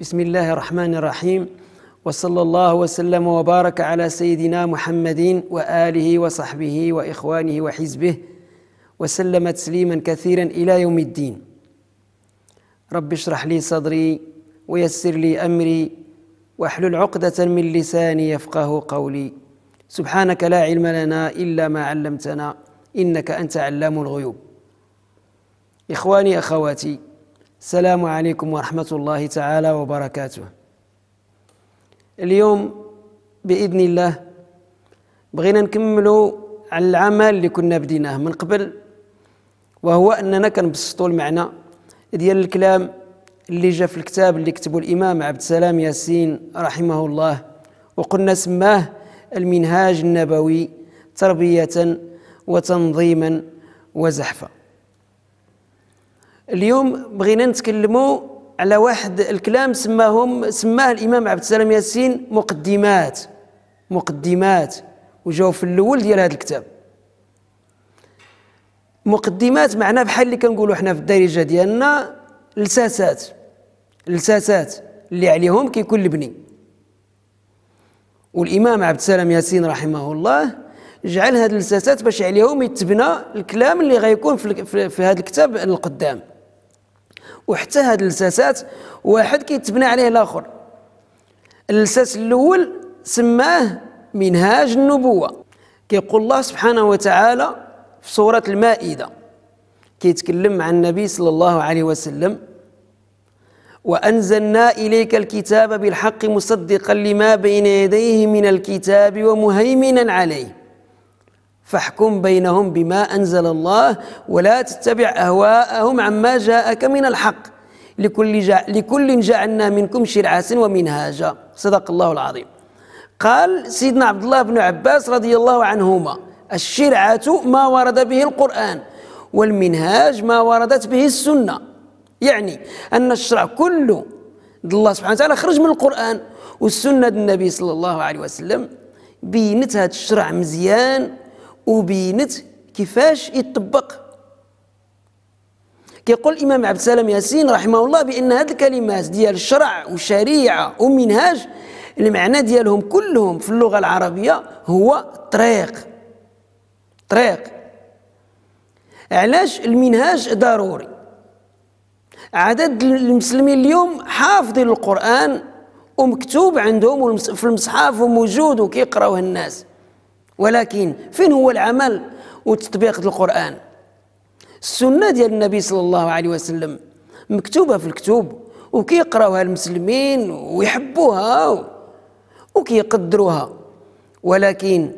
بسم الله الرحمن الرحيم وصلى الله وسلم وبارك على سيدنا محمد واله وصحبه واخوانه وحزبه وسلم تسليما كثيرا الى يوم الدين رب اشرح لي صدري ويسر لي امري واحلل عقدة من لساني يفقه قولي سبحانك لا علم لنا إلا ما علمتنا إنك أنت علام الغيوب إخواني أخواتي السلام عليكم ورحمة الله تعالى وبركاته اليوم بإذن الله بغينا نكملوا على العمل اللي كنا بديناه من قبل وهو أننا كنبسطوا المعنى ديال الكلام اللي جا في الكتاب اللي كتبه الإمام عبد السلام ياسين رحمه الله وقلنا سماه المنهاج النبوي تربية وتنظيما وزحفة اليوم بغينا نتكلموا على واحد الكلام سماهم سماه الإمام عبد السلام ياسين مقدمات مقدمات وجاو في الأول ديال هذا الكتاب مقدمات معناه بحال اللي كنقولوا حنا في الدارجة ديالنا لساسات الساسات اللي عليهم كيكون البني والامام عبد السلام ياسين رحمه الله جعل هاد الساسات باش عليهم يتبنى الكلام اللي غيكون في, في, في هذا الكتاب القدام وحتى هاد الساسات واحد كيتبنى عليه الاخر الاساس الاول سماه منهاج النبوه كيقول الله سبحانه وتعالى في سوره المائده كيتكلم عن النبي صلى الله عليه وسلم وأنزلنا إليك الكتاب بالحق مصدقا لما بين يديه من الكتاب ومهيمنا عليه فاحكم بينهم بما أنزل الله ولا تتبع أهواءهم عما جاءك من الحق لكل, جع... لكل جعلنا منكم شرعة ومنهاجا صدق الله العظيم قال سيدنا عبد الله بن عباس رضي الله عنهما الشرعة ما ورد به القرآن والمنهاج ما وردت به السنه يعني أن الشرع كله الله سبحانه وتعالى خرج من القرآن والسنة النبي صلى الله عليه وسلم بينت هذا الشرع مزيان وبينت كيفاش يطبق كيقول الإمام عبد السلام ياسين رحمه الله بأن هذه الكلمات ديال الشرع وشريعة ومنهاج المعنى ديالهم كلهم في اللغة العربية هو طريق طريق علاش المنهاج ضروري عدد المسلمين اليوم حافظين القرآن ومكتوب عندهم في المصحف وموجود وكيقراوه الناس ولكن فين هو العمل وتطبيق القرآن السنة ديال النبي صلى الله عليه وسلم مكتوبة في الكتب وكيقراوها المسلمين ويحبوها وكيقدروها ولكن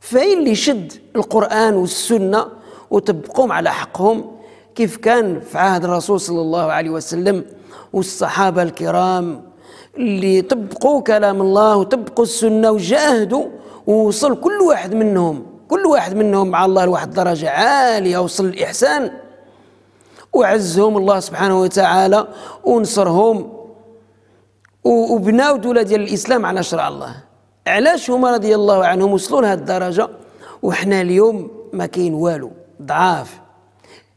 فين اللي شد القرآن والسنة وطبقهم على حقهم كيف كان في عهد الرسول صلى الله عليه وسلم والصحابة الكرام اللي طبقوا كلام الله وطبقوا السنة وجاهدوا ووصل كل واحد منهم كل واحد منهم مع الله لواحد درجة عالية وصل الإحسان وعزهم الله سبحانه وتعالى ونصرهم وبناو دولة ديال الإسلام على شرع الله علاش هما رضي الله عنهم وصلوا لهذه الدرجة وحنا اليوم ما كاين والو ضعاف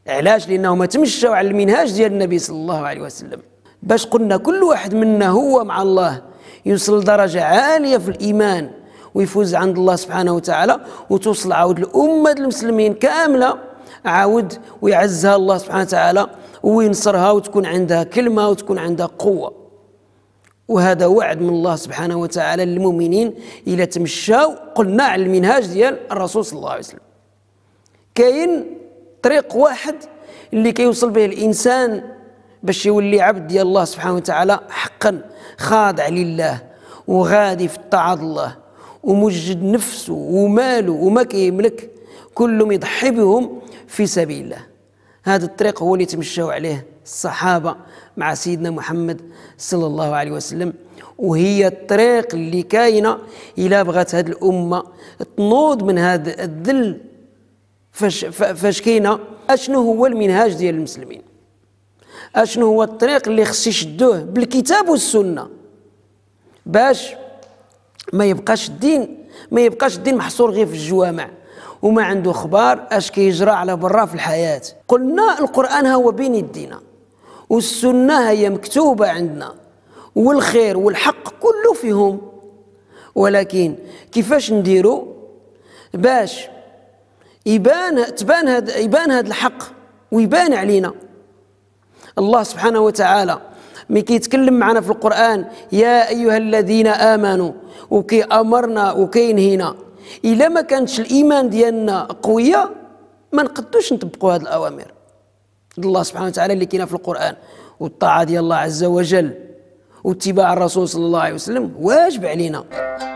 علاش لانهم تمشوا على المنهاج ديال النبي صلى الله عليه وسلم باش قلنا كل واحد منا هو مع الله يوصل درجه عاليه في الايمان ويفوز عند الله سبحانه وتعالى وتوصل عاود الامه المسلمين كامله عاود ويعزها الله سبحانه وتعالى وينصرها وتكون عندها كلمه وتكون عندها قوه وهذا وعد من الله سبحانه وتعالى للمؤمنين إلى تمشاو قلنا على المنهاج ديال الرسول صلى الله عليه وسلم كاين طريق واحد اللي كيوصل به الانسان باش يولي عبد ديال الله سبحانه وتعالى حقا خاضع لله وغادي في طاعه الله ومجد نفسه وماله وما كيملك كلهم يضحي بهم في سبيل الله هذا الطريق هو اللي تمشاو عليه الصحابه مع سيدنا محمد صلى الله عليه وسلم وهي الطريق اللي كاينه الا بغات هذه الامه تنوض من هذا الذل فاش فاش كاينه اشنو هو المنهاج ديال المسلمين اشنو هو الطريق اللي خص يشدوه بالكتاب والسنه باش ما يبقاش الدين ما يبقاش الدين محصور غير في الجوامع وما عنده خبار اش كيجرى على برا في الحياه قلنا القران هو بين يدينا والسنه هي مكتوبه عندنا والخير والحق كله فيهم ولكن كيفاش نديرو باش يبان تبان هذا يبان هذا الحق ويبان علينا الله سبحانه وتعالى ملي كيتكلم معنا في القران يا ايها الذين امنوا وكيامرنا وكينهينا الا ما كانتش الايمان ديالنا قويه ما نقدوش نطبقوا هذه الاوامر الله سبحانه وتعالى اللي كاينه في القران والطاعه ديال الله عز وجل واتباع الرسول صلى الله عليه وسلم واجب علينا